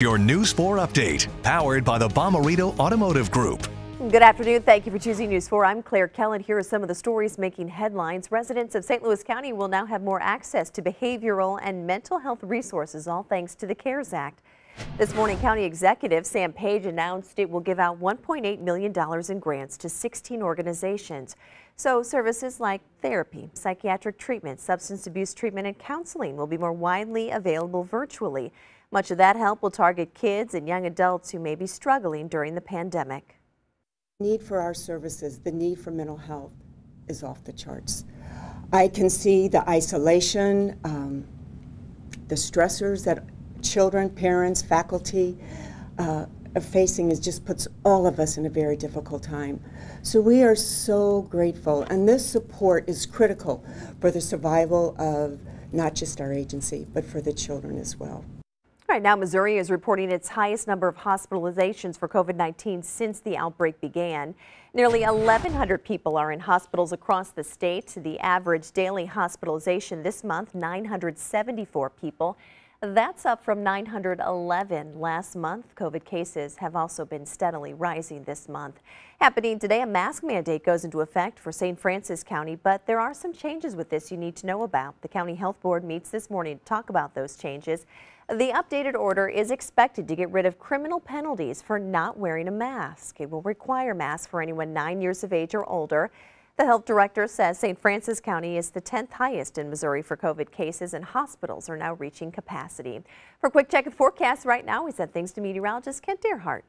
Your News 4 update, powered by the Bomarito Automotive Group. Good afternoon. Thank you for choosing News 4. I'm Claire Kellen. Here are some of the stories making headlines. Residents of St. Louis County will now have more access to behavioral and mental health resources, all thanks to the CARES Act. This morning, County Executive Sam Page announced it will give out $1.8 million in grants to 16 organizations. So services like therapy, psychiatric treatment, substance abuse treatment, and counseling will be more widely available virtually. Much of that help will target kids and young adults who may be struggling during the pandemic. Need for our services, the need for mental health is off the charts. I can see the isolation, um, the stressors that children, parents, faculty uh, are facing is just puts all of us in a very difficult time. So we are so grateful, and this support is critical for the survival of not just our agency, but for the children as well. Right now, Missouri is reporting its highest number of hospitalizations for COVID-19 since the outbreak began. Nearly 1,100 people are in hospitals across the state. The average daily hospitalization this month, 974 people. That's up from 911 last month. COVID cases have also been steadily rising this month. Happening today, a mask mandate goes into effect for St. Francis County, but there are some changes with this you need to know about. The County Health Board meets this morning to talk about those changes. The updated order is expected to get rid of criminal penalties for not wearing a mask. It will require masks for anyone nine years of age or older. The health director says St. Francis County is the 10th highest in Missouri for COVID cases and hospitals are now reaching capacity. For a quick check of forecast right now, we send things to meteorologist Kent Deerhart.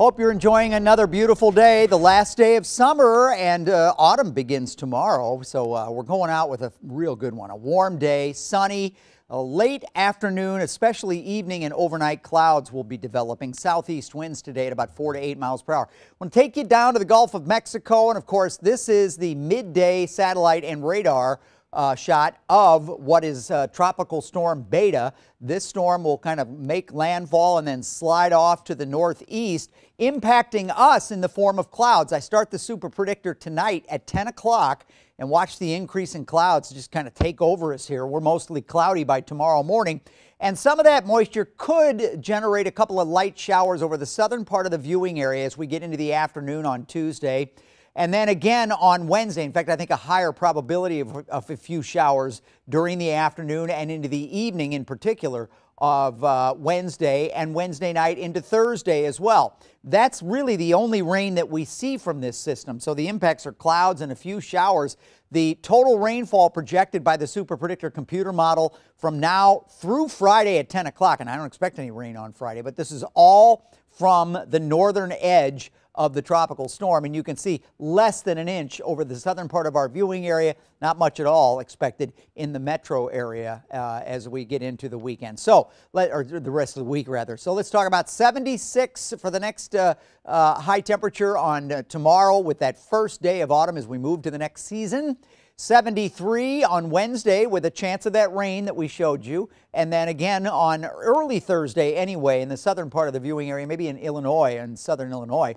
Hope you're enjoying another beautiful day, the last day of summer, and uh, autumn begins tomorrow. So uh, we're going out with a real good one, a warm day, sunny, a late afternoon, especially evening and overnight clouds will be developing. Southeast winds today at about 4 to 8 miles per hour. I want to take you down to the Gulf of Mexico. And of course, this is the midday satellite and radar uh, shot of what is uh, tropical storm beta. This storm will kind of make landfall and then slide off to the northeast, impacting us in the form of clouds. I start the super predictor tonight at 10 o'clock and watch the increase in clouds just kind of take over us here. We're mostly cloudy by tomorrow morning. And some of that moisture could generate a couple of light showers over the southern part of the viewing area as we get into the afternoon on Tuesday. And then again on Wednesday, in fact, I think a higher probability of, of a few showers during the afternoon and into the evening in particular of uh, Wednesday and Wednesday night into Thursday as well. That's really the only rain that we see from this system. So the impacts are clouds and a few showers the total rainfall projected by the Super Predictor computer model from now through Friday at 10 o'clock, and I don't expect any rain on Friday, but this is all from the northern edge of the tropical storm, and you can see less than an inch over the southern part of our viewing area, not much at all expected in the metro area uh, as we get into the weekend. So, let, or the rest of the week rather. So let's talk about 76 for the next uh, uh, high temperature on uh, tomorrow with that first day of autumn as we move to the next season. 73 on Wednesday with a chance of that rain that we showed you. And then again on early Thursday anyway in the southern part of the viewing area, maybe in Illinois and southern Illinois.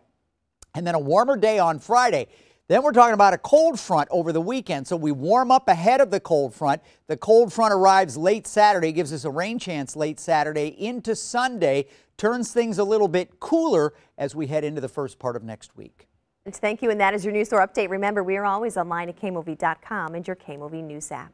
And then a warmer day on Friday. Then we're talking about a cold front over the weekend. So we warm up ahead of the cold front. The cold front arrives late Saturday, gives us a rain chance late Saturday into Sunday, turns things a little bit cooler as we head into the first part of next week. Thank you, and that is your News Store update. Remember, we are always online at KMOV.com and your KMOV News app.